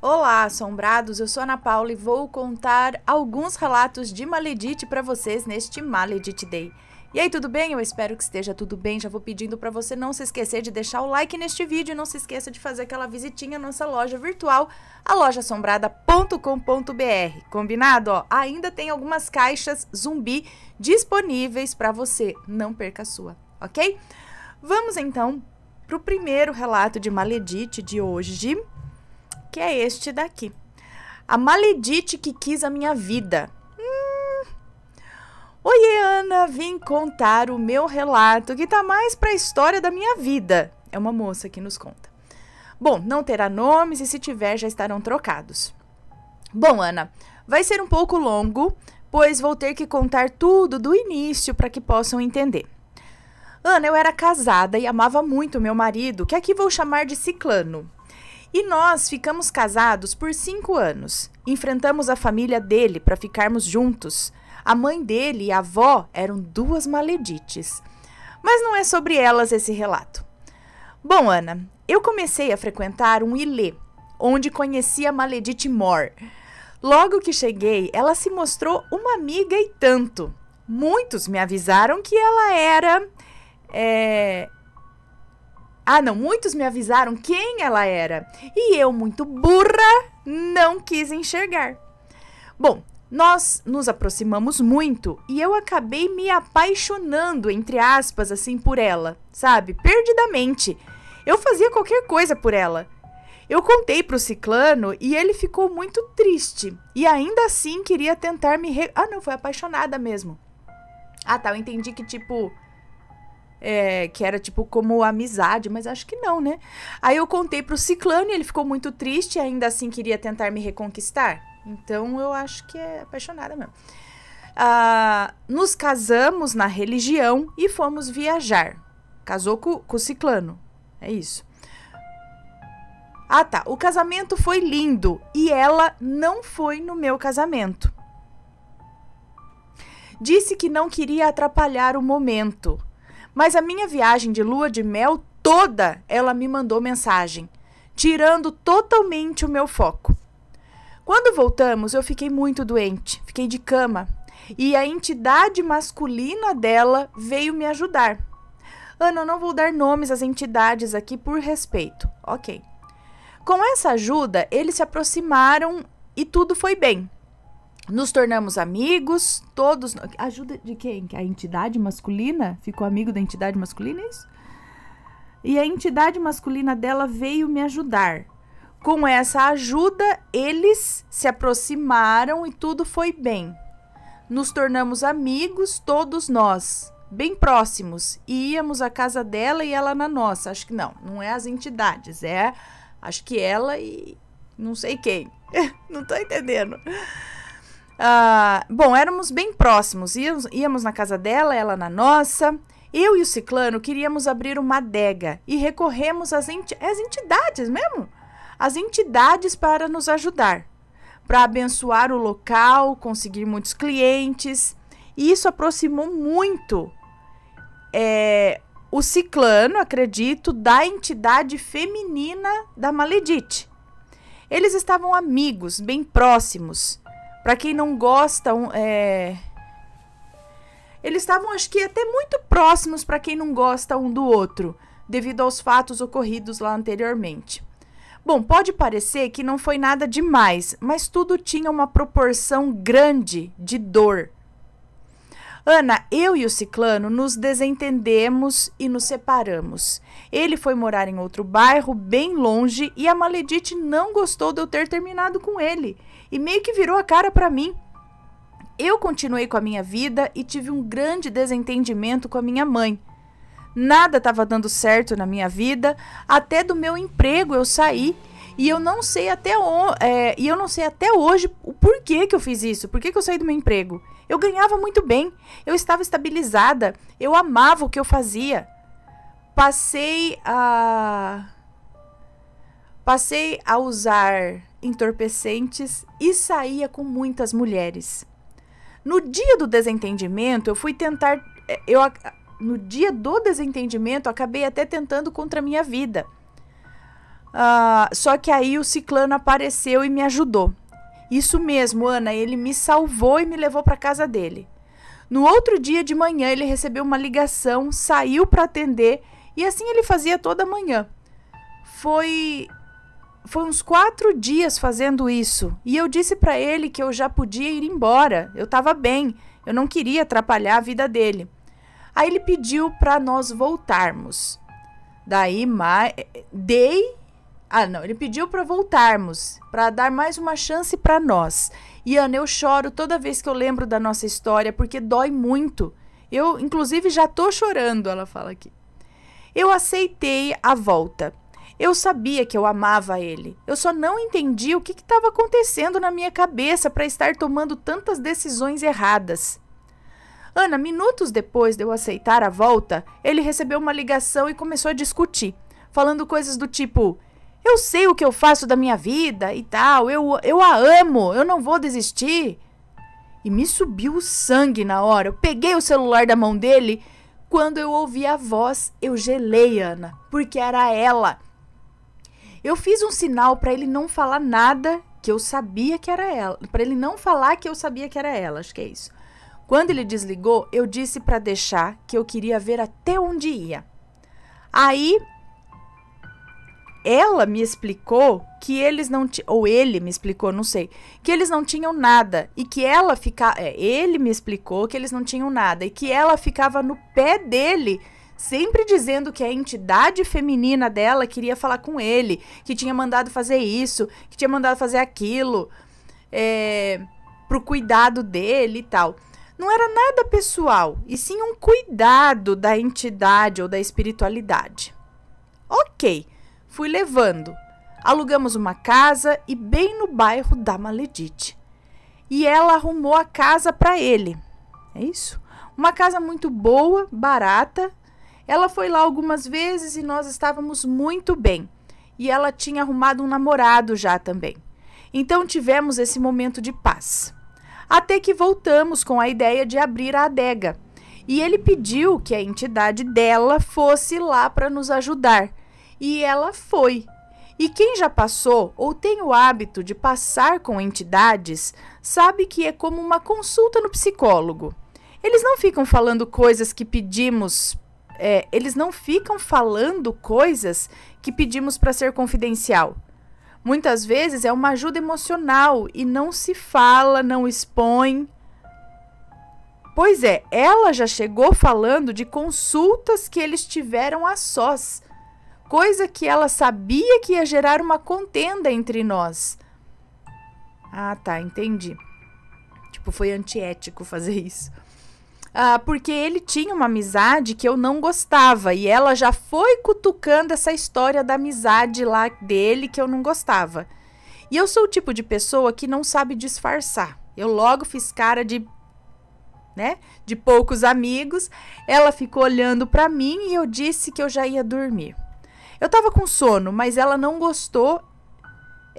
Olá, assombrados! Eu sou Ana Paula e vou contar alguns relatos de Maledite para vocês neste Maledite Day. E aí, tudo bem? Eu espero que esteja tudo bem. Já vou pedindo para você não se esquecer de deixar o like neste vídeo e não se esqueça de fazer aquela visitinha à nossa loja virtual, a assombrada.com.br. Combinado? Ó, ainda tem algumas caixas zumbi disponíveis para você. Não perca a sua, ok? Vamos então para o primeiro relato de Maledite de hoje que é este daqui. A maledite que quis a minha vida. Hum. Oi, Ana, vim contar o meu relato que tá mais para a história da minha vida. É uma moça que nos conta. Bom, não terá nomes e se tiver já estarão trocados. Bom, Ana, vai ser um pouco longo, pois vou ter que contar tudo do início para que possam entender. Ana, eu era casada e amava muito meu marido, que aqui vou chamar de Ciclano. E nós ficamos casados por cinco anos. Enfrentamos a família dele para ficarmos juntos. A mãe dele e a avó eram duas maledites. Mas não é sobre elas esse relato. Bom, Ana, eu comecei a frequentar um ilê, onde conheci a maledite Mor. Logo que cheguei, ela se mostrou uma amiga e tanto. Muitos me avisaram que ela era é, ah, não, muitos me avisaram quem ela era. E eu, muito burra, não quis enxergar. Bom, nós nos aproximamos muito e eu acabei me apaixonando, entre aspas, assim, por ela, sabe? Perdidamente. Eu fazia qualquer coisa por ela. Eu contei pro Ciclano e ele ficou muito triste. E ainda assim queria tentar me. Re... Ah, não, foi apaixonada mesmo. Ah, tá, eu entendi que, tipo, é, que era tipo como amizade, mas acho que não, né? Aí eu contei pro Ciclano e ele ficou muito triste e ainda assim queria tentar me reconquistar. Então eu acho que é apaixonada mesmo. Ah, nos casamos na religião e fomos viajar. Casou com, com o Ciclano. É isso. Ah, tá. O casamento foi lindo e ela não foi no meu casamento. Disse que não queria atrapalhar o momento mas a minha viagem de lua de mel toda ela me mandou mensagem, tirando totalmente o meu foco. Quando voltamos, eu fiquei muito doente, fiquei de cama, e a entidade masculina dela veio me ajudar. Ana, eu não vou dar nomes às entidades aqui por respeito. Ok. Com essa ajuda, eles se aproximaram e tudo foi bem. Nos tornamos amigos, todos. Ajuda de quem? A entidade masculina? Ficou amigo da entidade masculina, é isso? E a entidade masculina dela veio me ajudar. Com essa ajuda, eles se aproximaram e tudo foi bem. Nos tornamos amigos, todos nós, bem próximos. E íamos à casa dela e ela na nossa. Acho que não, não é as entidades, é acho que ela e não sei quem. não tô entendendo. Uh, bom, éramos bem próximos, íamos, íamos na casa dela, ela na nossa. Eu e o Ciclano queríamos abrir uma adega e recorremos às enti entidades mesmo? As entidades para nos ajudar, para abençoar o local, conseguir muitos clientes. E isso aproximou muito é, o Ciclano, acredito, da entidade feminina da Maledite. Eles estavam amigos, bem próximos. Para quem não gosta, um, é... eles estavam, acho que, até muito próximos para quem não gosta um do outro, devido aos fatos ocorridos lá anteriormente. Bom, pode parecer que não foi nada demais, mas tudo tinha uma proporção grande de dor. Ana, eu e o Ciclano nos desentendemos e nos separamos. Ele foi morar em outro bairro, bem longe, e a Maledite não gostou de eu ter terminado com ele e meio que virou a cara para mim. Eu continuei com a minha vida e tive um grande desentendimento com a minha mãe. Nada estava dando certo na minha vida, até do meu emprego eu saí e eu não sei até é, e eu não sei até hoje o porquê que eu fiz isso, por que eu saí do meu emprego. Eu ganhava muito bem, eu estava estabilizada, eu amava o que eu fazia. Passei a passei a usar entorpecentes e saía com muitas mulheres. No dia do desentendimento, eu fui tentar. É, eu, no dia do desentendimento, acabei até tentando contra a minha vida. Uh, só que aí o ciclano apareceu e me ajudou. Isso mesmo, Ana, ele me salvou e me levou para casa dele. No outro dia de manhã, ele recebeu uma ligação, saiu para atender e assim ele fazia toda manhã. Foi foi uns quatro dias fazendo isso. E eu disse para ele que eu já podia ir embora. Eu estava bem. Eu não queria atrapalhar a vida dele. Aí ele pediu para nós voltarmos. Daí mais. dei. Ah, não. Ele pediu para voltarmos, para dar mais uma chance para nós. E Ana, eu choro toda vez que eu lembro da nossa história porque dói muito. Eu, inclusive, já tô chorando. Ela fala aqui. Eu aceitei a volta eu sabia que eu amava ele. Eu só não entendi o que estava acontecendo na minha cabeça para estar tomando tantas decisões erradas. Ana, minutos depois de eu aceitar a volta, ele recebeu uma ligação e começou a discutir, falando coisas do tipo: Eu sei o que eu faço da minha vida e tal, eu, eu a amo, eu não vou desistir. E me subiu o sangue na hora. Eu peguei o celular da mão dele. Quando eu ouvi a voz, eu gelei, Ana, porque era ela. Eu fiz um sinal para ele não falar nada que eu sabia que era ela, para ele não falar que eu sabia que era ela, acho que é isso. Quando ele desligou, eu disse para deixar que eu queria ver até onde ia. Aí ela me explicou que eles não tinham, ou ele me explicou, não sei, que eles não tinham nada e que ela ficava, é, ele me explicou que eles não tinham nada e que ela ficava no pé dele sempre dizendo que a entidade feminina dela queria falar com ele, que tinha mandado fazer isso, que tinha mandado fazer aquilo, é, pro cuidado dele e tal. Não era nada pessoal, e sim um cuidado da entidade ou da espiritualidade. Ok, fui levando. Alugamos uma casa e bem no bairro da Maledite. E ela arrumou a casa para ele. É isso? Uma casa muito boa, barata ela foi lá algumas vezes e nós estávamos muito bem. E ela tinha arrumado um namorado já também. Então tivemos esse momento de paz. Até que voltamos com a ideia de abrir a adega. E ele pediu que a entidade dela fosse lá para nos ajudar. E ela foi. E quem já passou ou tem o hábito de passar com entidades sabe que é como uma consulta no psicólogo. Eles não ficam falando coisas que pedimos é, eles não ficam falando coisas que pedimos para ser confidencial. Muitas vezes é uma ajuda emocional e não se fala, não expõe. Pois é, ela já chegou falando de consultas que eles tiveram a sós, coisa que ela sabia que ia gerar uma contenda entre nós. Ah, tá, entendi. Tipo, foi antiético fazer isso ah, porque ele tinha uma amizade que eu não gostava e ela já foi cutucando essa história da amizade lá dele que eu não gostava. E eu sou o tipo de pessoa que não sabe disfarçar. Eu logo fiz cara de né, de poucos amigos. Ela ficou olhando para mim e eu disse que eu já ia dormir. Eu tava com sono, mas ela não gostou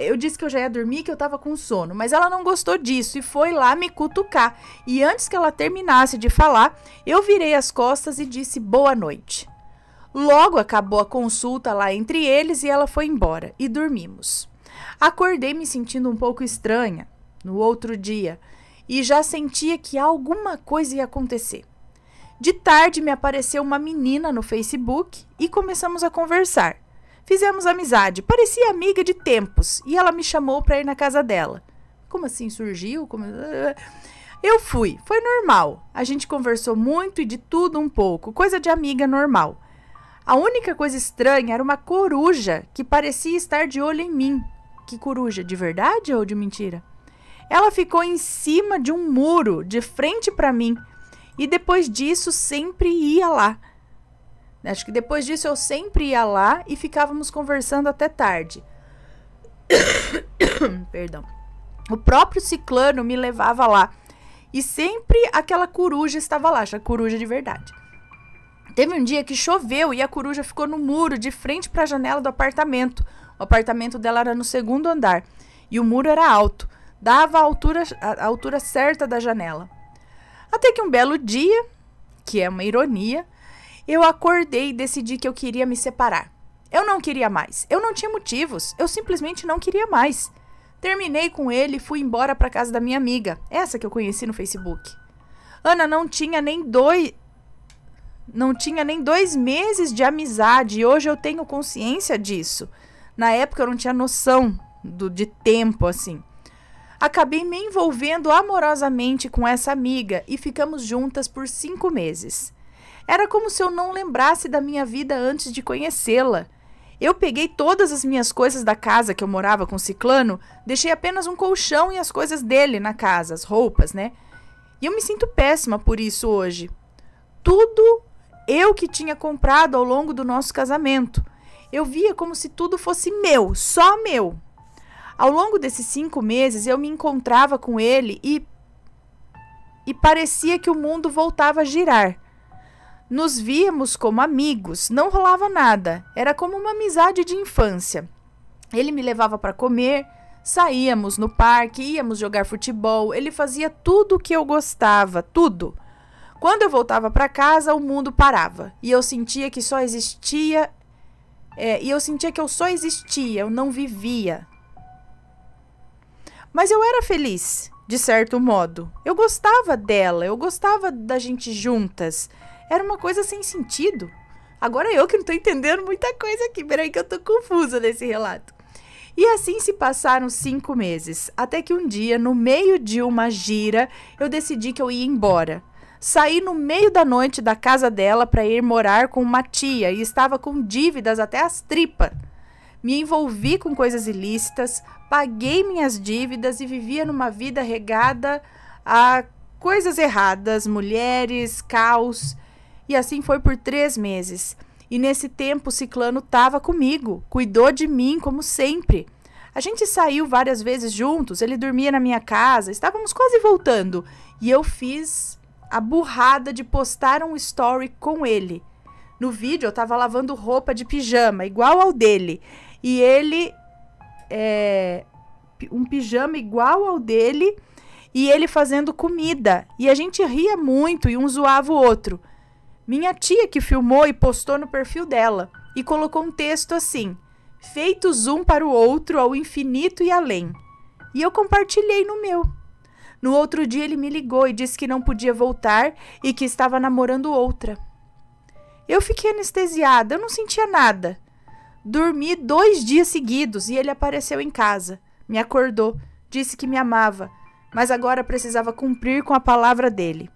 eu disse que eu já ia dormir, que eu tava com sono, mas ela não gostou disso e foi lá me cutucar. E antes que ela terminasse de falar, eu virei as costas e disse boa noite. Logo acabou a consulta lá entre eles e ela foi embora e dormimos. Acordei me sentindo um pouco estranha no outro dia e já sentia que alguma coisa ia acontecer. De tarde me apareceu uma menina no Facebook e começamos a conversar. Fizemos amizade, parecia amiga de tempos, e ela me chamou para ir na casa dela. Como assim surgiu? Como... Eu fui, foi normal. A gente conversou muito e de tudo um pouco, coisa de amiga normal. A única coisa estranha era uma coruja que parecia estar de olho em mim. Que coruja, de verdade ou de mentira? Ela ficou em cima de um muro, de frente para mim, e depois disso sempre ia lá. Acho que depois disso eu sempre ia lá e ficávamos conversando até tarde. Perdão. O próprio ciclano me levava lá. E sempre aquela coruja estava lá, a coruja de verdade. Teve um dia que choveu e a coruja ficou no muro, de frente para a janela do apartamento. O apartamento dela era no segundo andar e o muro era alto, dava a altura, a altura certa da janela. Até que um belo dia, que é uma ironia, eu acordei e decidi que eu queria me separar. Eu não queria mais. Eu não tinha motivos. Eu simplesmente não queria mais. Terminei com ele e fui embora para casa da minha amiga, essa que eu conheci no Facebook. Ana não tinha nem dois. Não tinha nem dois meses de amizade e hoje eu tenho consciência disso. Na época eu não tinha noção do, de tempo assim. Acabei me envolvendo amorosamente com essa amiga e ficamos juntas por cinco meses. Era como se eu não lembrasse da minha vida antes de conhecê-la. Eu peguei todas as minhas coisas da casa que eu morava com o Ciclano, deixei apenas um colchão e as coisas dele na casa, as roupas, né? E eu me sinto péssima por isso hoje. Tudo eu que tinha comprado ao longo do nosso casamento. Eu via como se tudo fosse meu, só meu. Ao longo desses cinco meses, eu me encontrava com ele e. e parecia que o mundo voltava a girar. Nos víamos como amigos, não rolava nada, era como uma amizade de infância. Ele me levava para comer, saíamos no parque, íamos jogar futebol, ele fazia tudo o que eu gostava, tudo. Quando eu voltava para casa, o mundo parava e eu sentia que só existia. É, e eu sentia que eu só existia, eu não vivia. Mas eu era feliz, de certo modo. Eu gostava dela, eu gostava da gente juntas. Era uma coisa sem sentido. Agora eu que não estou entendendo muita coisa aqui, peraí que eu estou confusa nesse relato. E assim se passaram cinco meses, até que um dia, no meio de uma gira, eu decidi que eu ia embora. Saí no meio da noite da casa dela para ir morar com uma tia e estava com dívidas até as tripas. Me envolvi com coisas ilícitas, paguei minhas dívidas e vivia numa vida regada a coisas erradas, mulheres, caos. E assim foi por três meses. E nesse tempo, Ciclano estava comigo, cuidou de mim como sempre. A gente saiu várias vezes juntos, ele dormia na minha casa, estávamos quase voltando. E eu fiz a burrada de postar um story com ele. No vídeo, eu estava lavando roupa de pijama, igual ao dele. E ele. É, um pijama igual ao dele. E ele fazendo comida. E a gente ria muito e um zoava o outro. Minha tia que filmou e postou no perfil dela e colocou um texto assim: feitos um para o outro ao infinito e além. E eu compartilhei no meu. No outro dia ele me ligou e disse que não podia voltar e que estava namorando outra. Eu fiquei anestesiada, eu não sentia nada. Dormi dois dias seguidos e ele apareceu em casa, me acordou, disse que me amava, mas agora precisava cumprir com a palavra dele.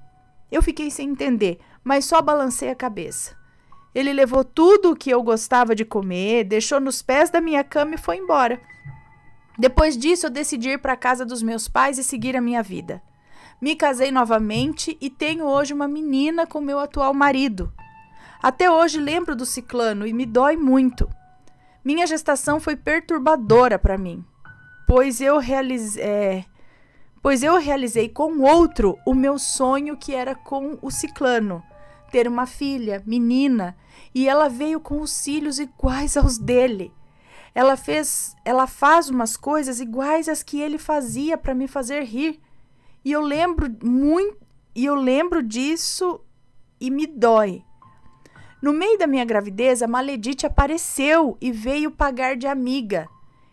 Eu fiquei sem entender mas só balancei a cabeça. Ele levou tudo o que eu gostava de comer, deixou nos pés da minha cama e foi embora. Depois disso, eu decidi ir para a casa dos meus pais e seguir a minha vida. Me casei novamente e tenho hoje uma menina com meu atual marido. Até hoje lembro do ciclano e me dói muito. Minha gestação foi perturbadora para mim, pois eu realizei. É, pois eu realizei com outro o meu sonho que era com o ciclano ter uma filha, menina, e ela veio com os cílios iguais aos dele. Ela fez, ela faz umas coisas iguais às que ele fazia para me fazer rir. E eu lembro muito, e eu lembro disso e me dói. No meio da minha gravidez, a maledite apareceu e veio pagar de amiga.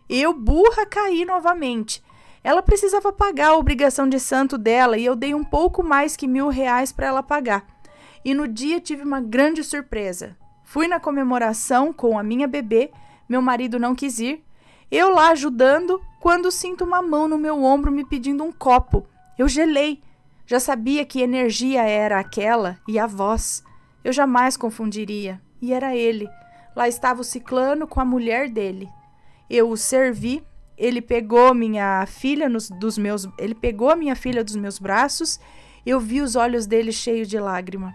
Eu, burra, caí novamente. Ela precisava pagar a obrigação de santo dela e eu dei um pouco mais que mil reais para ela pagar. E no dia tive uma grande surpresa. Fui na comemoração com a minha bebê, meu marido não quis ir. Eu lá ajudando, quando sinto uma mão no meu ombro me pedindo um copo. Eu gelei. Já sabia que energia era aquela e a voz. Eu jamais confundiria. E era ele. Lá estava o ciclano com a mulher dele. Eu o servi, ele pegou minha filha nos, dos meus, ele pegou minha filha dos meus braços. Eu vi os olhos dele cheios de lágrima.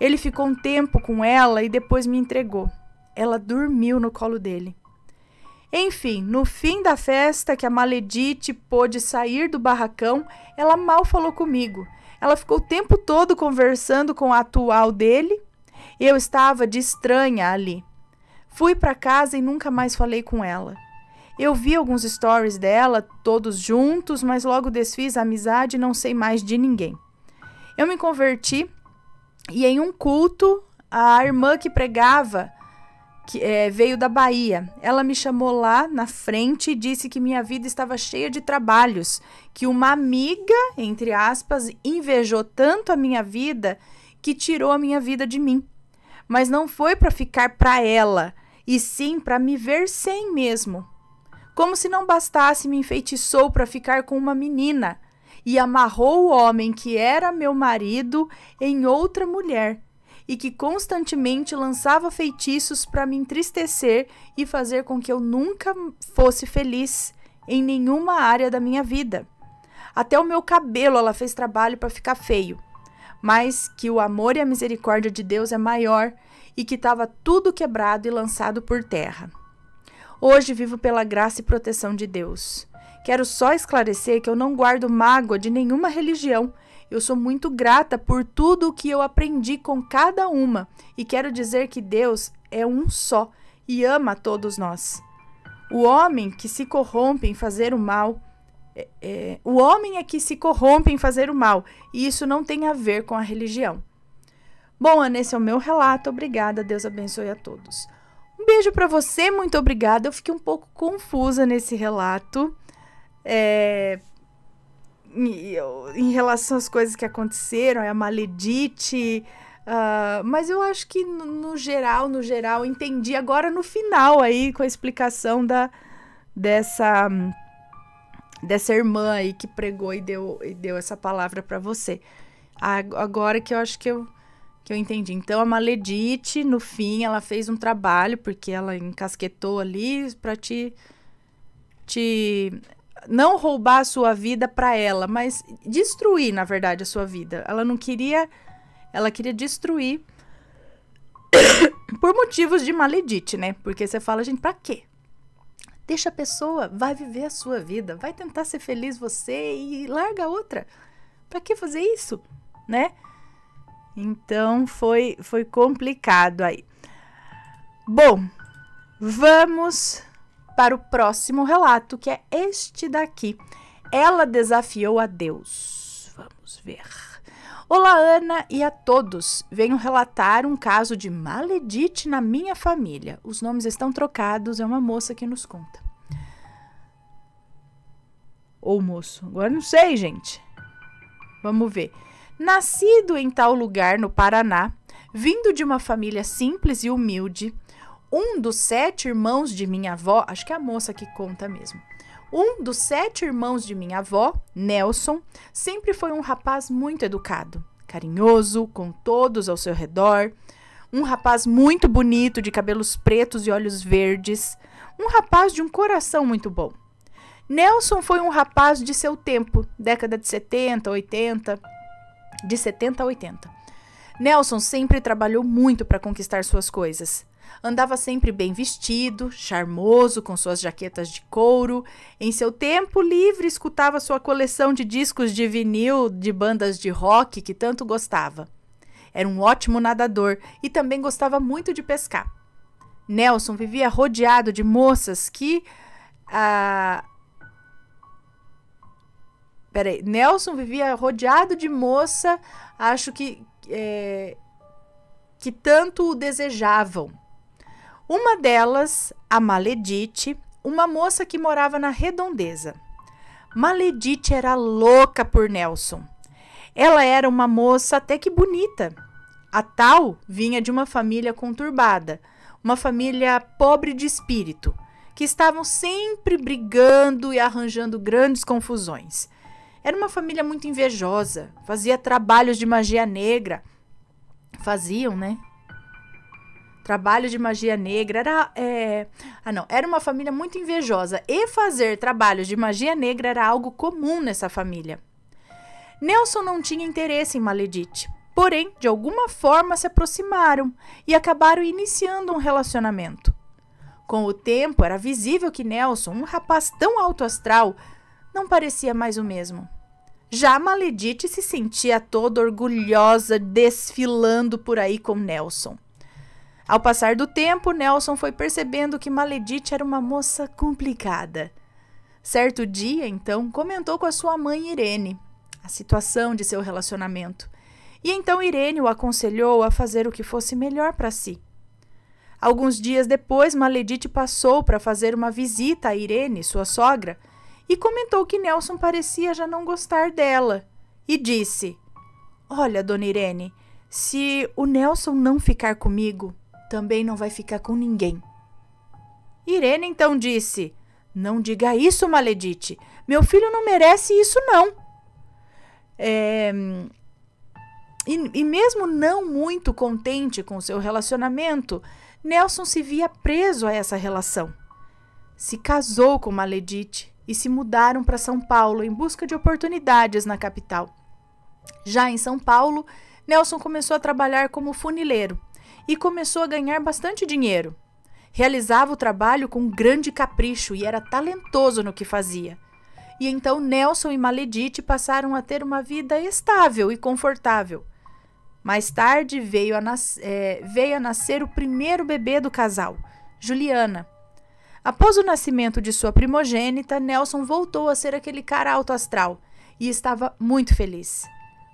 Ele ficou um tempo com ela e depois me entregou. Ela dormiu no colo dele. Enfim, no fim da festa que a Maledite pôde sair do barracão, ela mal falou comigo. Ela ficou o tempo todo conversando com a atual dele. Eu estava de estranha ali. Fui para casa e nunca mais falei com ela. Eu vi alguns stories dela, todos juntos, mas logo desfiz a amizade e não sei mais de ninguém. Eu me converti e em um culto, a irmã que pregava que, é, veio da Bahia. Ela me chamou lá na frente e disse que minha vida estava cheia de trabalhos, que uma amiga, entre aspas, invejou tanto a minha vida que tirou a minha vida de mim. Mas não foi para ficar para ela, e sim para me ver sem mesmo. Como se não bastasse, me enfeitiçou para ficar com uma menina e amarrou o homem que era meu marido em outra mulher, e que constantemente lançava feitiços para me entristecer e fazer com que eu nunca fosse feliz em nenhuma área da minha vida. Até o meu cabelo ela fez trabalho para ficar feio. Mas que o amor e a misericórdia de Deus é maior e que estava tudo quebrado e lançado por terra. Hoje vivo pela graça e proteção de Deus. Quero só esclarecer que eu não guardo mágoa de nenhuma religião. Eu sou muito grata por tudo o que eu aprendi com cada uma e quero dizer que Deus é um só e ama a todos nós. O homem que se corrompe em fazer o mal, é, é, o homem é que se corrompe em fazer o mal e isso não tem a ver com a religião. Bom, Ana, esse é o meu relato. Obrigada, Deus abençoe a todos. Um beijo para você, muito obrigada. Eu fiquei um pouco confusa nesse relato. É, em relação às coisas que aconteceram, é a Maledite. Uh, ah, mas eu acho que no, no, geral, no geral, entendi agora no final aí com a explicação da dessa dessa irmã aí que pregou e deu, e deu essa palavra para você. Agora que eu acho que eu que eu entendi. Então a Maledite, no fim, ela fez um trabalho porque ela encasquetou ali para te te não roubar a sua vida para ela, mas destruir, na verdade, a sua vida. Ela não queria. Ela queria destruir por motivos de maledite, né? Porque você fala, gente, pra quê? Deixa a pessoa, vai viver a sua vida, vai tentar ser feliz você e larga a outra. Pra que fazer isso, né? Então foi foi complicado aí. Bom, vamos para o próximo relato, que é este daqui. Ela desafiou a Deus. Vamos ver. Olá, Ana e a todos. Venho relatar um caso de maledite na minha família. Os nomes estão trocados, é uma moça que nos conta. Ou moço, agora não sei, gente. Vamos ver. Nascido em tal lugar no Paraná, vindo de uma família simples e humilde, um dos sete irmãos de minha avó, acho que é a moça que conta mesmo. Um dos sete irmãos de minha avó, Nelson, sempre foi um rapaz muito educado, carinhoso com todos ao seu redor, um rapaz muito bonito, de cabelos pretos e olhos verdes, um rapaz de um coração muito bom. Nelson foi um rapaz de seu tempo, década de 70, 80, de 70 a 80. Nelson sempre trabalhou muito para conquistar suas coisas. Andava sempre bem vestido, charmoso, com suas jaquetas de couro. Em seu tempo livre, escutava sua coleção de discos de vinil de bandas de rock que tanto gostava. Era um ótimo nadador e também gostava muito de pescar. Nelson vivia rodeado de moças que. Ah, peraí. Nelson vivia rodeado de moça, acho que. É, que tanto o desejavam. Uma delas, a Maledite, uma moça que morava na Redondeza. Maledite era louca por Nelson. Ela era uma moça até que bonita. A tal vinha de uma família conturbada, uma família pobre de espírito, que estavam sempre brigando e arranjando grandes confusões. Era uma família muito invejosa, fazia trabalhos de magia negra. Faziam, né? trabalho de magia negra. Era. É... Ah, não. Era uma família muito invejosa. E fazer trabalhos de magia negra era algo comum nessa família. Nelson não tinha interesse em Maledite. Porém, de alguma forma se aproximaram e acabaram iniciando um relacionamento. Com o tempo, era visível que Nelson, um rapaz tão alto astral, não parecia mais o mesmo. Já Maledite se sentia toda orgulhosa desfilando por aí com Nelson. Ao passar do tempo, Nelson foi percebendo que Maledite era uma moça complicada. Certo dia, então, comentou com a sua mãe Irene a situação de seu relacionamento. E então Irene o aconselhou a fazer o que fosse melhor para si. Alguns dias depois, Maledite passou para fazer uma visita a Irene, sua sogra, e comentou que Nelson parecia já não gostar dela. E disse: Olha, dona Irene, se o Nelson não ficar comigo, também não vai ficar com ninguém. Irene então disse: Não diga isso, Maledite. Meu filho não merece isso, não. É... E, e mesmo não muito contente com seu relacionamento, Nelson se via preso a essa relação. Se casou com Maledite e se mudaram para São Paulo em busca de oportunidades na capital. Já em São Paulo, Nelson começou a trabalhar como funileiro e começou a ganhar bastante dinheiro. Realizava o trabalho com grande capricho e era talentoso no que fazia. E então Nelson e Maledite passaram a ter uma vida estável e confortável. Mais tarde veio a, nas é, veio a nascer o primeiro bebê do casal, Juliana. Após o nascimento de sua primogênita, Nelson voltou a ser aquele cara alto astral e estava muito feliz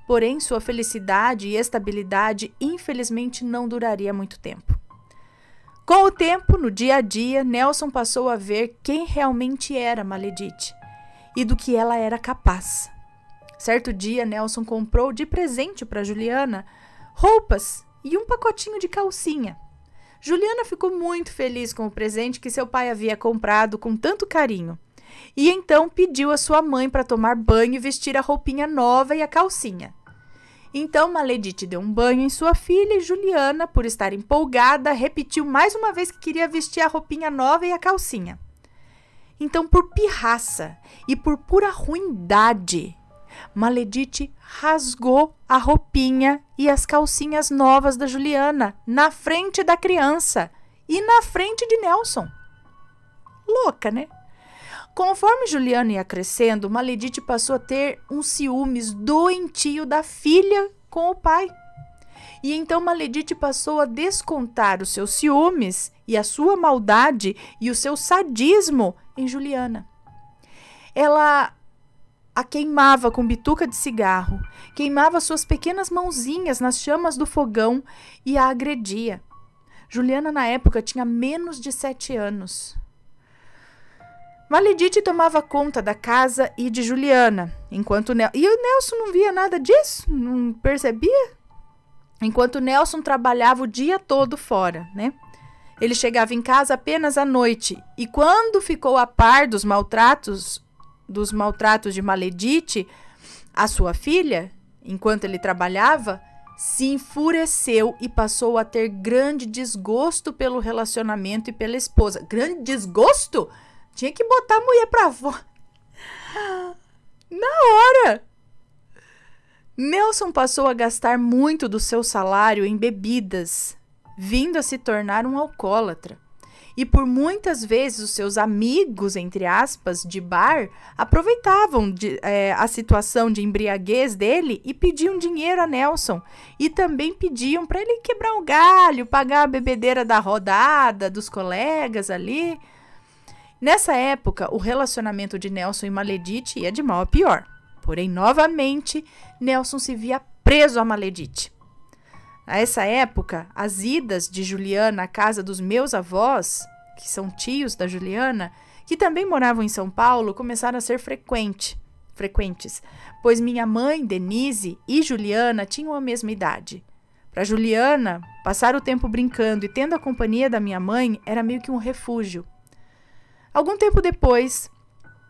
porém sua felicidade e estabilidade infelizmente não duraria muito tempo. Com o tempo, no dia a dia, Nelson passou a ver quem realmente era Maledite e do que ela era capaz. Certo dia, Nelson comprou de presente para Juliana roupas e um pacotinho de calcinha. Juliana ficou muito feliz com o presente que seu pai havia comprado com tanto carinho e então pediu à sua mãe para tomar banho e vestir a roupinha nova e a calcinha. Então Maledite deu um banho em sua filha e Juliana, por estar empolgada, repetiu mais uma vez que queria vestir a roupinha nova e a calcinha. Então, por pirraça e por pura ruindade, Maledite rasgou a roupinha e as calcinhas novas da Juliana na frente da criança e na frente de Nelson. Louca, né? Conforme Juliana ia crescendo, Maledite passou a ter um ciúmes doentio da filha com o pai. E então Maledite passou a descontar os seus ciúmes e a sua maldade e o seu sadismo em Juliana. Ela a queimava com bituca de cigarro, queimava suas pequenas mãozinhas nas chamas do fogão e a agredia. Juliana, na época, tinha menos de sete anos. Maledite tomava conta da casa e de Juliana, enquanto Nel... e o Nelson não via nada disso, não percebia. Enquanto Nelson trabalhava o dia todo fora, né? Ele chegava em casa apenas à noite e quando ficou a par dos maltratos dos maltratos de Maledite, a sua filha, enquanto ele trabalhava, se enfureceu e passou a ter grande desgosto pelo relacionamento e pela esposa. Grande desgosto? Tinha que botar a mulher pra fora. Na hora! Nelson passou a gastar muito do seu salário em bebidas, vindo a se tornar um alcoólatra. E por muitas vezes os seus amigos, entre aspas, de bar, aproveitavam de, é, a situação de embriaguez dele e pediam dinheiro a Nelson. E também pediam para ele quebrar o galho, pagar a bebedeira da rodada, dos colegas ali. Nessa época, o relacionamento de Nelson e Maledite ia de mal a pior. Porém, novamente, Nelson se via preso a Maledite. A essa época, as idas de Juliana à casa dos meus avós, que são tios da Juliana, que também moravam em São Paulo, começaram a ser frequente, frequentes, pois minha mãe, Denise e Juliana tinham a mesma idade. Para Juliana, passar o tempo brincando e tendo a companhia da minha mãe era meio que um refúgio. Algum tempo depois,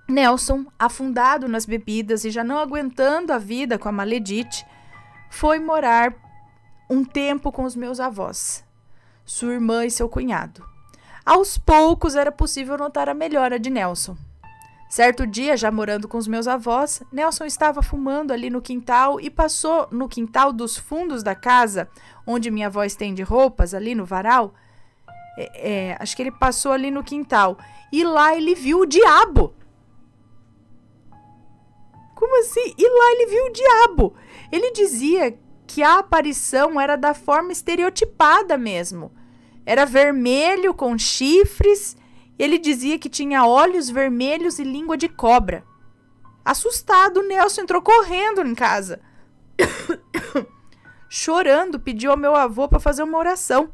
Nelson, afundado nas bebidas e já não aguentando a vida com a Maledite, foi morar um tempo com os meus avós, sua irmã e seu cunhado. Aos poucos era possível notar a melhora de Nelson. Certo dia, já morando com os meus avós, Nelson estava fumando ali no quintal e passou no quintal dos fundos da casa, onde minha avó estende roupas, ali no varal, é, é, acho que ele passou ali no quintal. E lá ele viu o diabo. Como assim? E lá ele viu o diabo. Ele dizia que a aparição era da forma estereotipada mesmo. Era vermelho com chifres. Ele dizia que tinha olhos vermelhos e língua de cobra. Assustado, Nelson entrou correndo em casa. Chorando, pediu ao meu avô para fazer uma oração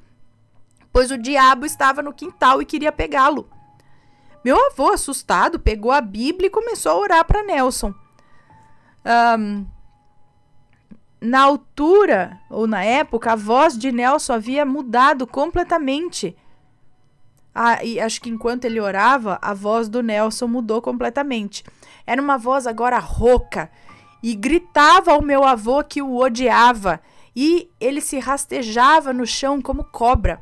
pois o diabo estava no quintal e queria pegá-lo. Meu avô, assustado, pegou a Bíblia e começou a orar para Nelson. Um, na altura, ou na época, a voz de Nelson havia mudado completamente. Ah, e acho que enquanto ele orava, a voz do Nelson mudou completamente. Era uma voz agora rouca e gritava ao meu avô que o odiava e ele se rastejava no chão como cobra.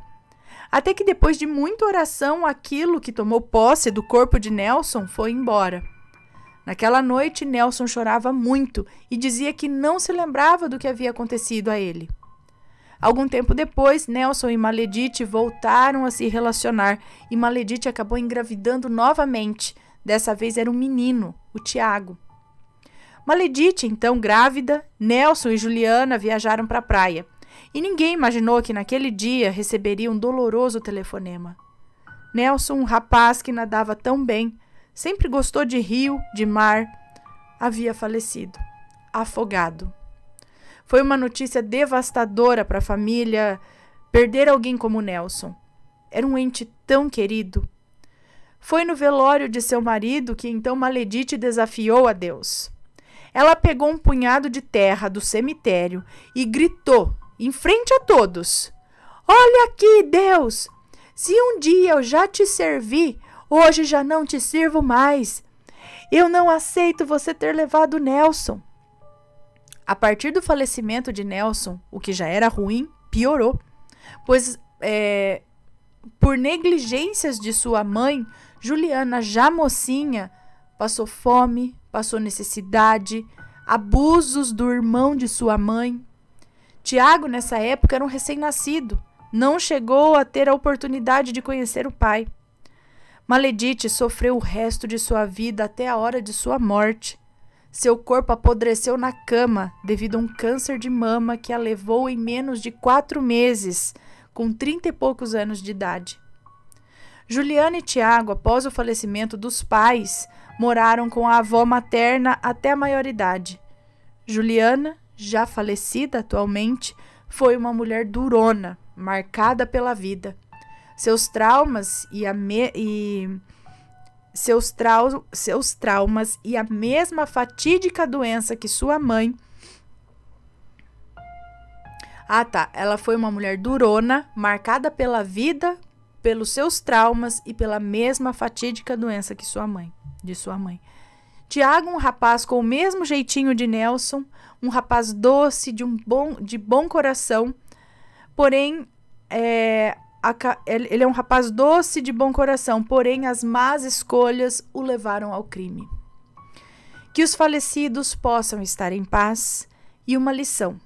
Até que depois de muita oração, aquilo que tomou posse do corpo de Nelson foi embora. Naquela noite, Nelson chorava muito e dizia que não se lembrava do que havia acontecido a ele. Algum tempo depois, Nelson e Maledite voltaram a se relacionar e Maledite acabou engravidando novamente. Dessa vez era um menino, o Tiago. Maledite, então grávida, Nelson e Juliana viajaram para a praia e ninguém imaginou que naquele dia receberia um doloroso telefonema. Nelson, um rapaz que nadava tão bem, sempre gostou de rio, de mar, havia falecido, afogado. Foi uma notícia devastadora para a família perder alguém como Nelson. Era um ente tão querido. Foi no velório de seu marido que então Maledite desafiou a Deus. Ela pegou um punhado de terra do cemitério e gritou em frente a todos: Olha aqui, Deus! Se um dia eu já te servi, hoje já não te sirvo mais. Eu não aceito você ter levado Nelson. A partir do falecimento de Nelson, o que já era ruim piorou, pois é, por negligências de sua mãe, Juliana, já mocinha, passou fome, passou necessidade, abusos do irmão de sua mãe, Tiago, nessa época, era um recém-nascido, não chegou a ter a oportunidade de conhecer o pai. Maledite sofreu o resto de sua vida até a hora de sua morte. Seu corpo apodreceu na cama devido a um câncer de mama que a levou em menos de quatro meses, com trinta e poucos anos de idade. Juliana e Tiago, após o falecimento dos pais, moraram com a avó materna até a maioridade. Juliana já falecida atualmente, foi uma mulher durona, marcada pela vida. Seus traumas e a, me e seus, trau seus traumas e a mesma fatídica doença que sua mãe. Ah, tá. Ela foi uma mulher durona, marcada pela vida, pelos seus traumas e pela mesma fatídica doença que sua mãe, de sua mãe. Tiago, um rapaz com o mesmo jeitinho de Nelson, um rapaz doce, de um bom, de bom coração. Porém, é, a, ele é um rapaz doce, de bom coração. Porém, as más escolhas o levaram ao crime. Que os falecidos possam estar em paz. E uma lição: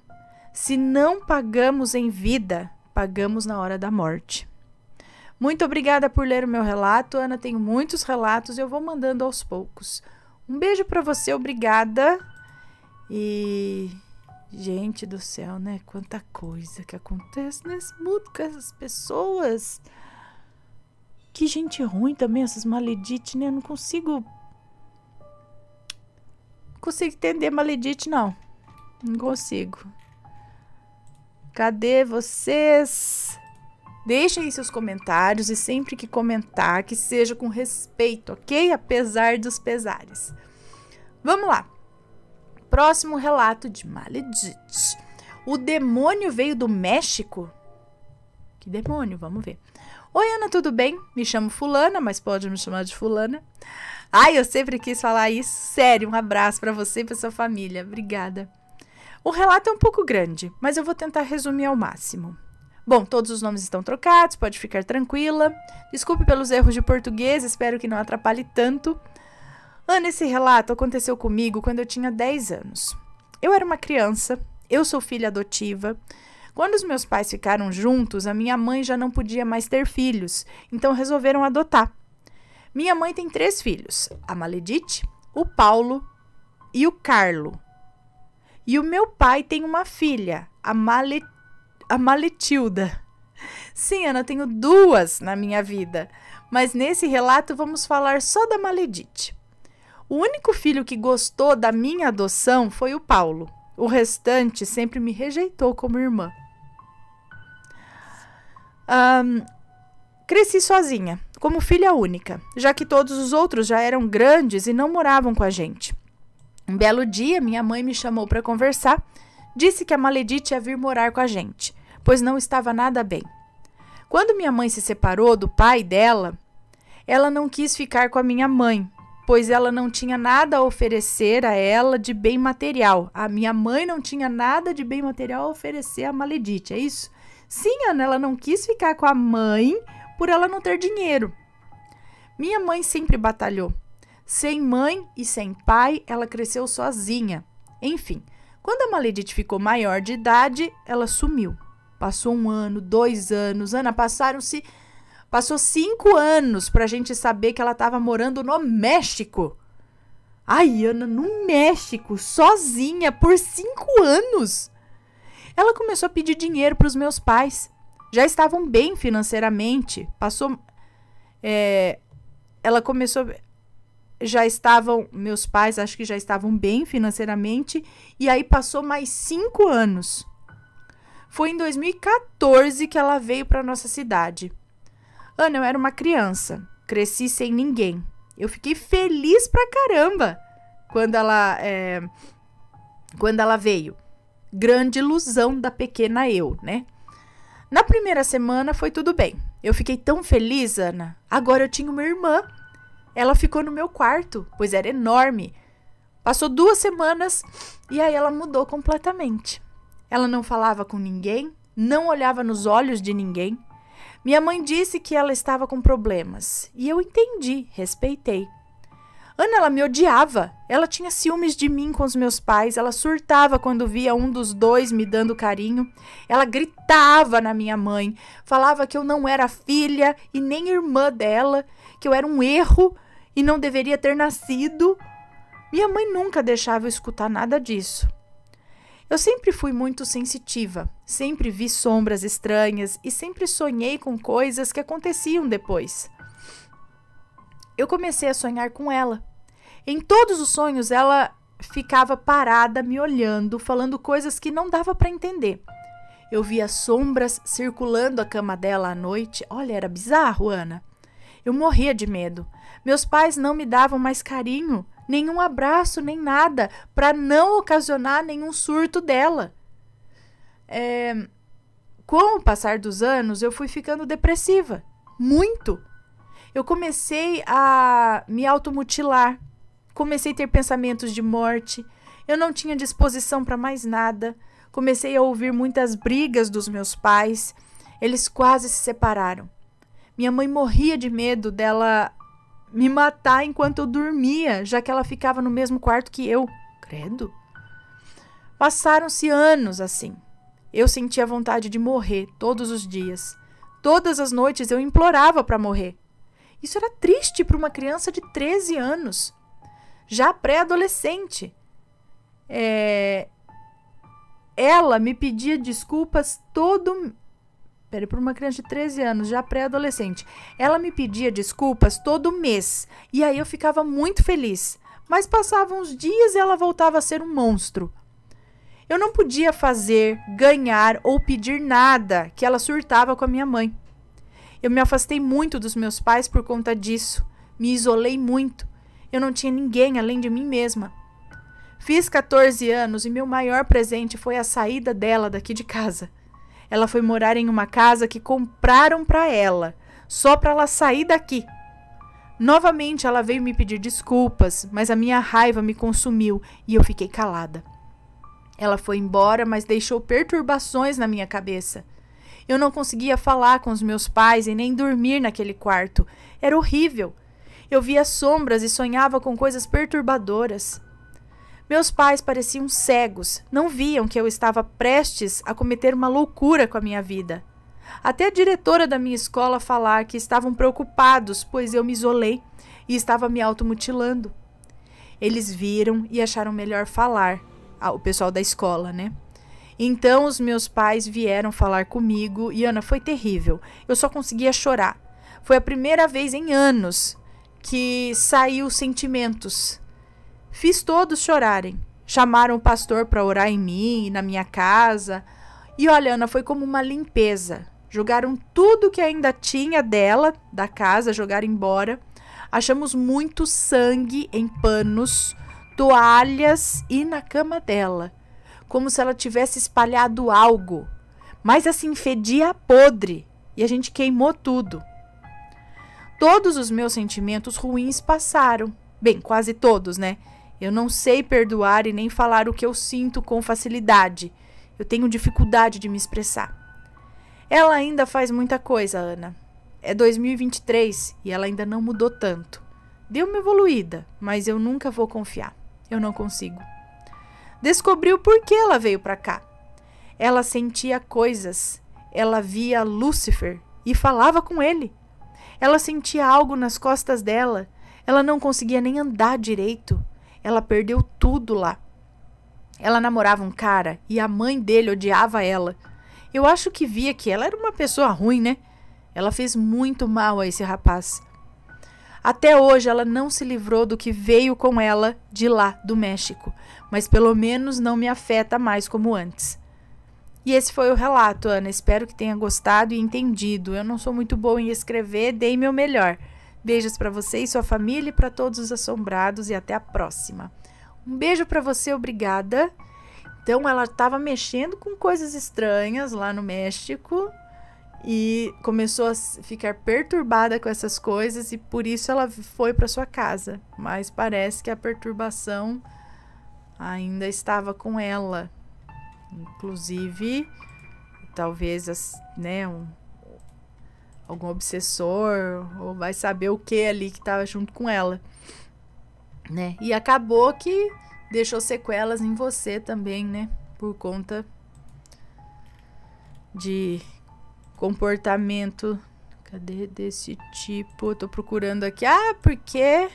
se não pagamos em vida, pagamos na hora da morte. Muito obrigada por ler o meu relato, Ana. Tenho muitos relatos e eu vou mandando aos poucos. Um beijo para você, obrigada. E gente do céu, né? Quanta coisa que acontece nesse mundo com essas pessoas. Que gente ruim também, essas maledites, né? Eu não consigo. Não consigo entender maledite, não. Não consigo. Cadê vocês? Deixem seus comentários e sempre que comentar, que seja com respeito, ok? Apesar dos pesares. Vamos lá. Próximo relato de Maledit. O demônio veio do México? Que demônio, vamos ver. Oi, Ana, tudo bem? Me chamo Fulana, mas pode me chamar de Fulana. Ai, eu sempre quis falar isso. Sério, um abraço para você e para sua família. Obrigada. O relato é um pouco grande, mas eu vou tentar resumir ao máximo. Bom, todos os nomes estão trocados, pode ficar tranquila. Desculpe pelos erros de português, espero que não atrapalhe tanto. Ana, esse relato aconteceu comigo quando eu tinha 10 anos. Eu era uma criança, eu sou filha adotiva. Quando os meus pais ficaram juntos, a minha mãe já não podia mais ter filhos, então resolveram adotar. Minha mãe tem três filhos: a Maledite, o Paulo e o Carlo. E o meu pai tem uma filha, a, Male... a Maletilda. Sim, Ana, tenho duas na minha vida, mas nesse relato vamos falar só da Maledite. O único filho que gostou da minha adoção foi o Paulo. O restante sempre me rejeitou como irmã. Um, cresci sozinha, como filha única, já que todos os outros já eram grandes e não moravam com a gente. Um belo dia, minha mãe me chamou para conversar. Disse que a Maledite ia vir morar com a gente, pois não estava nada bem. Quando minha mãe se separou do pai dela, ela não quis ficar com a minha mãe, pois ela não tinha nada a oferecer a ela de bem material. A minha mãe não tinha nada de bem material a oferecer a Maledite, é isso? Sim, Ana, ela não quis ficar com a mãe por ela não ter dinheiro. Minha mãe sempre batalhou. Sem mãe e sem pai, ela cresceu sozinha. Enfim, quando a Maledite ficou maior de idade, ela sumiu. Passou um ano, dois anos, Ana, passaram-se Passou cinco anos pra gente saber que ela estava morando no México. A Ana no México, sozinha, por cinco anos. Ela começou a pedir dinheiro para os meus pais. Já estavam bem financeiramente. Passou. É, ela começou. Já estavam. Meus pais acho que já estavam bem financeiramente. E aí passou mais cinco anos. Foi em 2014 que ela veio para nossa cidade. Ana, eu era uma criança, cresci sem ninguém. Eu fiquei feliz pra caramba quando ela, é, quando ela veio. Grande ilusão da pequena eu, né? Na primeira semana foi tudo bem. Eu fiquei tão feliz, Ana. Agora eu tinha uma irmã. Ela ficou no meu quarto, pois era enorme. Passou duas semanas e aí ela mudou completamente. Ela não falava com ninguém, não olhava nos olhos de ninguém, minha mãe disse que ela estava com problemas e eu entendi, respeitei. Ana, ela me odiava. Ela tinha ciúmes de mim com os meus pais. Ela surtava quando via um dos dois me dando carinho. Ela gritava na minha mãe. Falava que eu não era filha e nem irmã dela. Que eu era um erro e não deveria ter nascido. Minha mãe nunca deixava eu escutar nada disso. Eu sempre fui muito sensitiva, sempre vi sombras estranhas e sempre sonhei com coisas que aconteciam depois. Eu comecei a sonhar com ela. Em todos os sonhos, ela ficava parada me olhando, falando coisas que não dava para entender. Eu via sombras circulando a cama dela à noite. Olha, era bizarro, Ana. Eu morria de medo. Meus pais não me davam mais carinho nenhum abraço, nem nada, para não ocasionar nenhum surto dela. É... Com o passar dos anos, eu fui ficando depressiva, muito. Eu comecei a me automutilar, comecei a ter pensamentos de morte, eu não tinha disposição para mais nada, comecei a ouvir muitas brigas dos meus pais, eles quase se separaram. Minha mãe morria de medo dela me matar enquanto eu dormia, já que ela ficava no mesmo quarto que eu. Credo. Passaram-se anos assim. Eu sentia vontade de morrer todos os dias. Todas as noites eu implorava para morrer. Isso era triste para uma criança de 13 anos, já pré-adolescente. É... Ela me pedia desculpas todo puerpério para uma criança de 13 anos, já pré-adolescente. Ela me pedia desculpas todo mês. E aí eu ficava muito feliz. Mas passavam uns dias e ela voltava a ser um monstro. Eu não podia fazer, ganhar ou pedir nada que ela surtava com a minha mãe. Eu me afastei muito dos meus pais por conta disso. Me isolei muito. Eu não tinha ninguém além de mim mesma. Fiz 14 anos e meu maior presente foi a saída dela daqui de casa. Ela foi morar em uma casa que compraram para ela, só para ela sair daqui. Novamente ela veio me pedir desculpas, mas a minha raiva me consumiu e eu fiquei calada. Ela foi embora, mas deixou perturbações na minha cabeça. Eu não conseguia falar com os meus pais e nem dormir naquele quarto. Era horrível. Eu via sombras e sonhava com coisas perturbadoras. Meus pais pareciam cegos, não viam que eu estava prestes a cometer uma loucura com a minha vida. Até a diretora da minha escola falar que estavam preocupados, pois eu me isolei e estava me automutilando. Eles viram e acharam melhor falar, ah, o pessoal da escola, né? Então os meus pais vieram falar comigo e Ana foi terrível. Eu só conseguia chorar. Foi a primeira vez em anos que saiu sentimentos, Fiz todos chorarem. Chamaram o pastor para orar em mim, na minha casa. E olha, Ana, foi como uma limpeza. Jogaram tudo que ainda tinha dela, da casa, jogaram embora. Achamos muito sangue em panos, toalhas e na cama dela, como se ela tivesse espalhado algo. Mas assim fedia podre e a gente queimou tudo. Todos os meus sentimentos ruins passaram. Bem, quase todos, né? Eu não sei perdoar e nem falar o que eu sinto com facilidade. Eu tenho dificuldade de me expressar. Ela ainda faz muita coisa, Ana. É 2023 e ela ainda não mudou tanto. Deu uma evoluída, mas eu nunca vou confiar. Eu não consigo. Descobriu por que ela veio para cá. Ela sentia coisas. Ela via Lúcifer e falava com ele. Ela sentia algo nas costas dela. Ela não conseguia nem andar direito. Ela perdeu tudo lá. Ela namorava um cara e a mãe dele odiava ela. Eu acho que via que ela era uma pessoa ruim, né? Ela fez muito mal a esse rapaz. Até hoje ela não se livrou do que veio com ela de lá do México, mas pelo menos não me afeta mais como antes. E esse foi o relato, Ana. Espero que tenha gostado e entendido. Eu não sou muito boa em escrever, dei meu melhor. Beijos para você e sua família e para todos os assombrados e até a próxima. Um beijo para você, obrigada. Então ela estava mexendo com coisas estranhas lá no México e começou a ficar perturbada com essas coisas e por isso ela foi para sua casa. Mas parece que a perturbação ainda estava com ela. Inclusive, talvez, né, um algum obsessor, ou vai saber o que ali que estava tá junto com ela, né? E acabou que deixou sequelas em você também, né? Por conta de comportamento cadê desse tipo? Eu tô procurando aqui. Ah, porque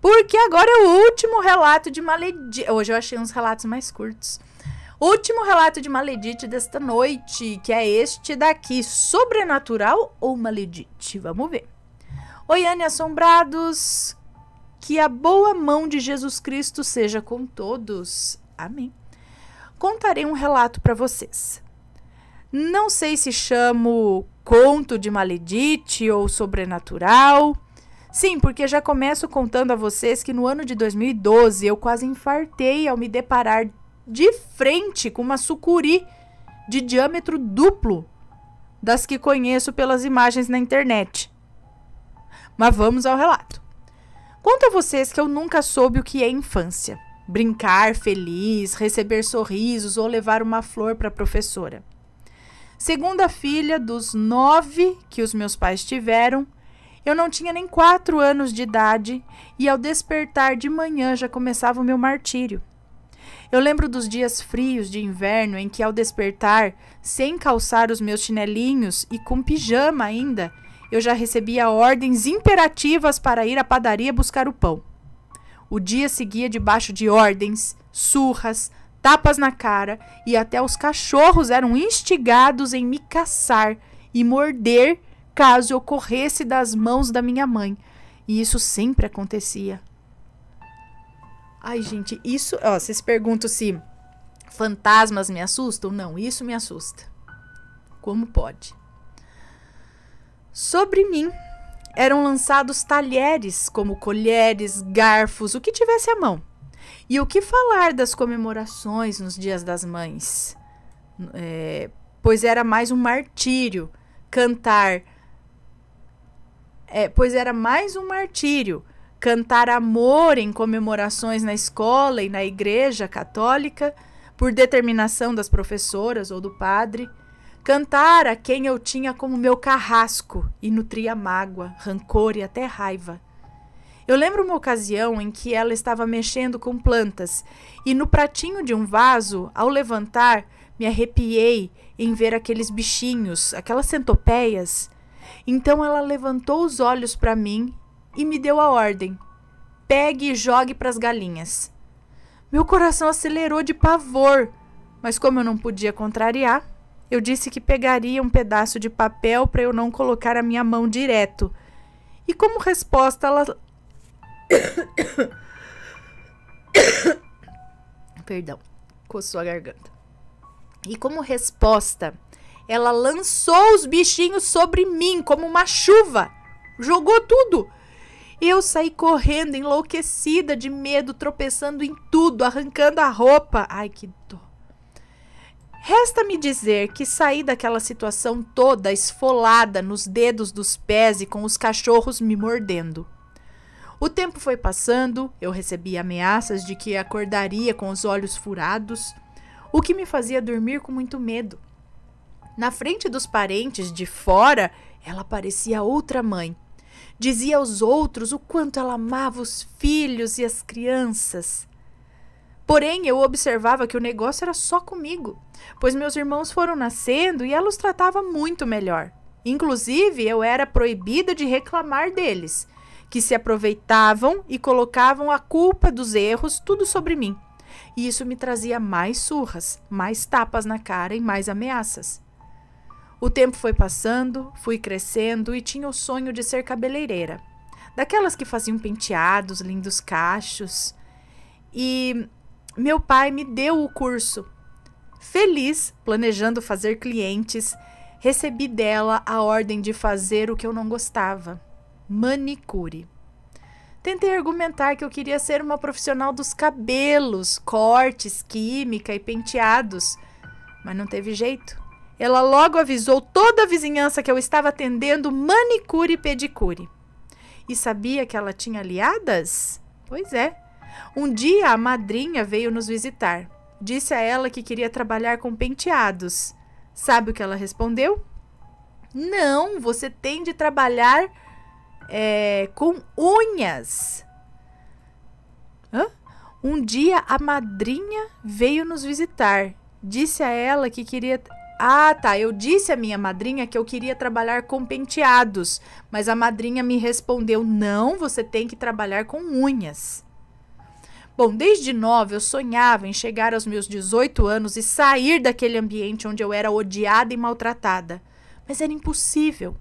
porque agora é o último relato de maledicência. Hoje eu achei uns relatos mais curtos. Último relato de Maledite desta noite, que é este daqui: sobrenatural ou Maledite? Vamos ver. Oi, Anne Assombrados, que a boa mão de Jesus Cristo seja com todos. Amém. Contarei um relato para vocês. Não sei se chamo conto de Maledite ou sobrenatural. Sim, porque já começo contando a vocês que no ano de 2012 eu quase infartei ao me deparar de frente com uma sucuri de diâmetro duplo das que conheço pelas imagens na internet. Mas vamos ao relato. Conto a vocês que eu nunca soube o que é infância. Brincar feliz, receber sorrisos ou levar uma flor para a professora. Segunda filha dos nove que os meus pais tiveram, eu não tinha nem quatro anos de idade e ao despertar de manhã já começava o meu martírio. Eu lembro dos dias frios de inverno em que, ao despertar, sem calçar os meus chinelinhos e com pijama ainda, eu já recebia ordens imperativas para ir à padaria buscar o pão. O dia seguia debaixo de ordens, surras, tapas na cara e até os cachorros eram instigados em me caçar e morder caso eu corresse das mãos da minha mãe. E isso sempre acontecia. Ai, gente, isso. Ó, vocês perguntam se fantasmas me assustam? Não, isso me assusta. Como pode? Sobre mim eram lançados talheres, como colheres, garfos, o que tivesse à mão. E o que falar das comemorações nos dias das mães? É, pois era mais um martírio cantar. É, pois era mais um martírio cantar amor em comemorações na escola e na igreja católica, por determinação das professoras ou do padre, cantar a quem eu tinha como meu carrasco e nutria mágoa, rancor e até raiva. Eu lembro uma ocasião em que ela estava mexendo com plantas e no pratinho de um vaso, ao levantar, me arrepiei em ver aqueles bichinhos, aquelas centopeias. Então ela levantou os olhos para mim e me deu a ordem: pegue e jogue para as galinhas. Meu coração acelerou de pavor, mas como eu não podia contrariar, eu disse que pegaria um pedaço de papel para eu não colocar a minha mão direto. E como resposta, ela. Perdão, coçou a garganta. E como resposta, ela lançou os bichinhos sobre mim como uma chuva. Jogou tudo. Eu saí correndo, enlouquecida de medo, tropeçando em tudo, arrancando a roupa. Ai, que dó. Resta-me dizer que saí daquela situação toda esfolada nos dedos dos pés e com os cachorros me mordendo. O tempo foi passando, eu recebia ameaças de que acordaria com os olhos furados, o que me fazia dormir com muito medo. Na frente dos parentes de fora, ela parecia outra mãe. Dizia aos outros o quanto ela amava os filhos e as crianças. Porém, eu observava que o negócio era só comigo, pois meus irmãos foram nascendo e ela os tratava muito melhor. Inclusive, eu era proibida de reclamar deles, que se aproveitavam e colocavam a culpa dos erros tudo sobre mim. E isso me trazia mais surras, mais tapas na cara e mais ameaças. O tempo foi passando, fui crescendo e tinha o sonho de ser cabeleireira. Daquelas que faziam penteados, lindos cachos. E meu pai me deu o curso. Feliz, planejando fazer clientes, recebi dela a ordem de fazer o que eu não gostava: manicure. Tentei argumentar que eu queria ser uma profissional dos cabelos, cortes, química e penteados, mas não teve jeito. Ela logo avisou toda a vizinhança que eu estava atendendo manicure e pedicure. E sabia que ela tinha aliadas? Pois é. Um dia a madrinha veio nos visitar. Disse a ela que queria trabalhar com penteados. Sabe o que ela respondeu? Não, você tem de trabalhar é, com unhas. Hã? Um dia a madrinha veio nos visitar. Disse a ela que queria ah, tá. Eu disse à minha madrinha que eu queria trabalhar com penteados, mas a madrinha me respondeu: não, você tem que trabalhar com unhas. Bom, desde nova eu sonhava em chegar aos meus 18 anos e sair daquele ambiente onde eu era odiada e maltratada. Mas era impossível.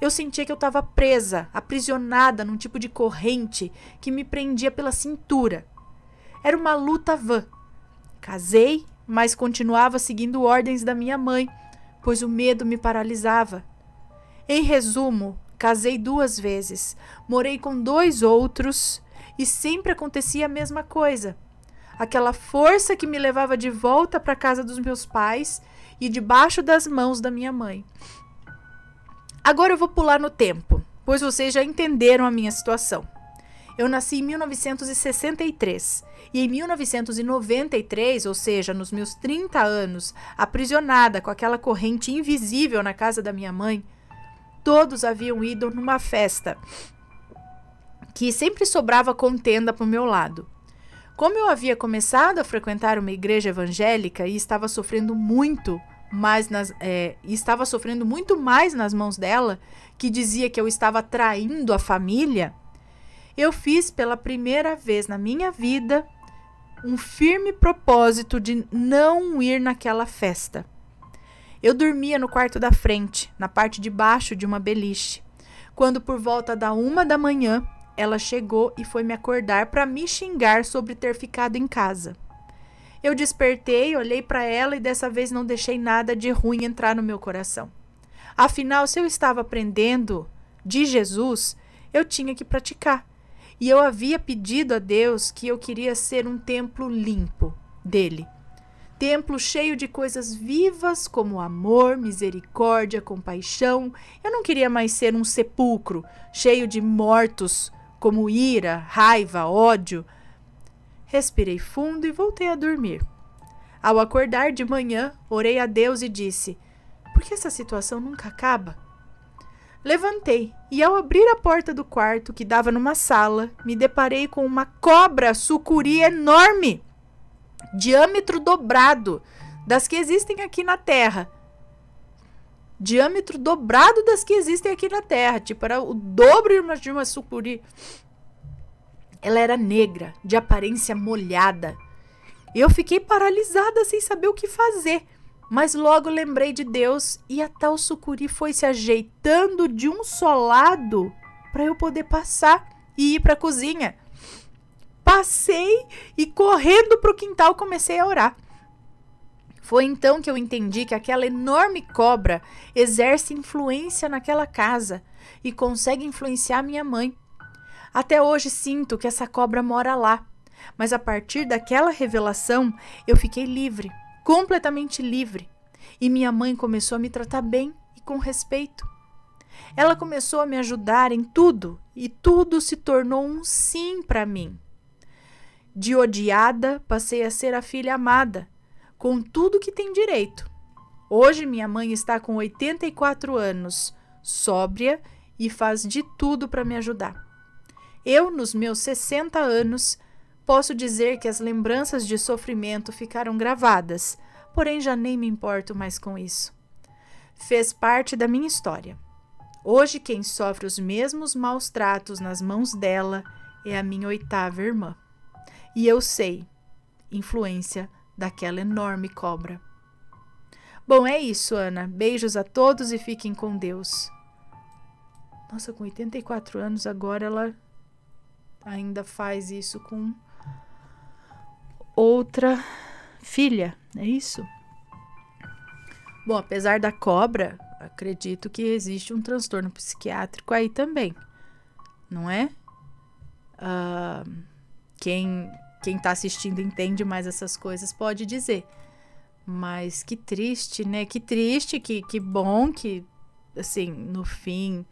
Eu sentia que eu estava presa, aprisionada num tipo de corrente que me prendia pela cintura. Era uma luta vã. Casei, mas continuava seguindo ordens da minha mãe, pois o medo me paralisava. Em resumo, casei duas vezes, morei com dois outros e sempre acontecia a mesma coisa. Aquela força que me levava de volta para a casa dos meus pais e debaixo das mãos da minha mãe. Agora eu vou pular no tempo, pois vocês já entenderam a minha situação. Eu nasci em 1963 e em 1993, ou seja, nos meus 30 anos, aprisionada com aquela corrente invisível na casa da minha mãe, todos haviam ido numa festa que sempre sobrava contenda para o meu lado. Como eu havia começado a frequentar uma igreja evangélica e estava sofrendo muito mais nas, é, estava sofrendo muito mais nas mãos dela, que dizia que eu estava traindo a família, eu fiz pela primeira vez na minha vida um firme propósito de não ir naquela festa. Eu dormia no quarto da frente, na parte de baixo de uma beliche, quando por volta da uma da manhã ela chegou e foi me acordar para me xingar sobre ter ficado em casa. Eu despertei, olhei para ela e dessa vez não deixei nada de ruim entrar no meu coração. Afinal, se eu estava aprendendo de Jesus, eu tinha que praticar. E eu havia pedido a Deus que eu queria ser um templo limpo dele. Templo cheio de coisas vivas como amor, misericórdia, compaixão. Eu não queria mais ser um sepulcro cheio de mortos como ira, raiva, ódio. Respirei fundo e voltei a dormir. Ao acordar de manhã, orei a Deus e disse: Por que essa situação nunca acaba? Levantei e, ao abrir a porta do quarto que dava numa sala, me deparei com uma cobra sucuri enorme, diâmetro dobrado das que existem aqui na Terra. Diâmetro dobrado das que existem aqui na Terra, tipo, era o dobro de uma, sucuri. Ela era negra, de aparência molhada. Eu fiquei paralisada sem saber o que fazer. Mas logo lembrei de Deus e a tal sucuri foi se ajeitando de um solado para eu poder passar e ir para a cozinha. Passei e correndo para o quintal comecei a orar. Foi então que eu entendi que aquela enorme cobra exerce influência naquela casa e consegue influenciar minha mãe. Até hoje sinto que essa cobra mora lá, mas a partir daquela revelação eu fiquei livre completamente livre. E minha mãe começou a me tratar bem e com respeito. Ela começou a me ajudar em tudo e tudo se tornou um sim para mim. De odiada, passei a ser a filha amada, com tudo que tem direito. Hoje minha mãe está com 84 anos, sóbria e faz de tudo para me ajudar. Eu, nos meus 60 anos, Posso dizer que as lembranças de sofrimento ficaram gravadas, porém já nem me importo mais com isso. Fez parte da minha história. Hoje, quem sofre os mesmos maus tratos nas mãos dela é a minha oitava irmã. E eu sei, influência daquela enorme cobra. Bom, é isso, Ana. Beijos a todos e fiquem com Deus. Nossa, com 84 anos agora ela ainda faz isso com outra filha, é isso? Bom, apesar da cobra, acredito que existe um transtorno psiquiátrico aí também, não é? Uh, quem quem está assistindo entende mais essas coisas pode dizer. Mas que triste, né? Que triste, que, que bom que, assim, no fim,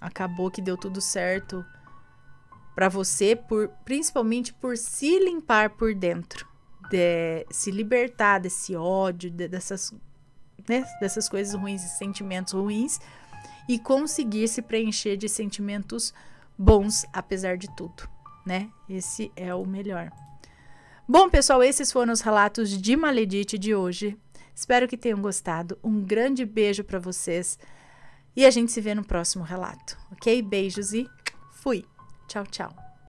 acabou que deu tudo certo para você, por, principalmente por se limpar por dentro, de, se libertar desse ódio, de, dessas, né, dessas coisas ruins sentimentos ruins e conseguir se preencher de sentimentos bons apesar de tudo, né? Esse é o melhor. Bom, pessoal, esses foram os relatos de Maledite de hoje. Espero que tenham gostado. Um grande beijo para vocês e a gente se vê no próximo relato, ok? Beijos e fui! Tchau, tchau.